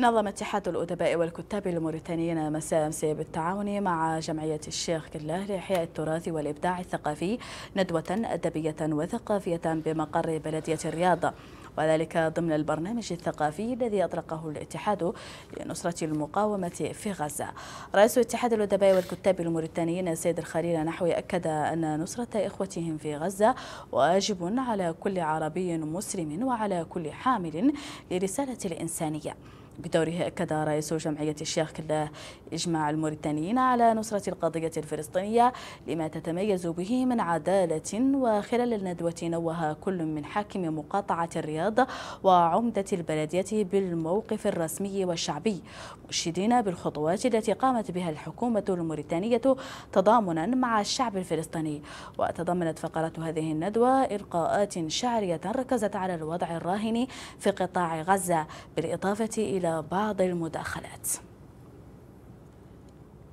نظم اتحاد الأدباء والكتاب الموريتانيين مساء أمس بالتعاون مع جمعية الشيخ كلاه لإحياء التراث والإبداع الثقافي ندوة أدبية وثقافية بمقر بلدية الرياض وذلك ضمن البرنامج الثقافي الذي أطلقه الاتحاد لنصرة المقاومة في غزة رئيس اتحاد الأدباء والكتاب الموريتانيين السيد الخليل نحوي أكد أن نصرة إخوتهم في غزة واجب على كل عربي مسلم وعلى كل حامل لرسالة الإنسانية بدوره أكد رئيس جمعية الشيخ إجماع الموريتانيين على نصرة القضية الفلسطينية لما تتميز به من عدالة وخلال الندوة نوه كل من حاكم مقاطعة الرياض وعمدة البلدية بالموقف الرسمي والشعبي مشيدين بالخطوات التي قامت بها الحكومة الموريتانية تضامنا مع الشعب الفلسطيني وتضمنت فقرة هذه الندوة إلقاءات شعرية ركزت على الوضع الراهن في قطاع غزة بالإضافة إلى بعض المداخلات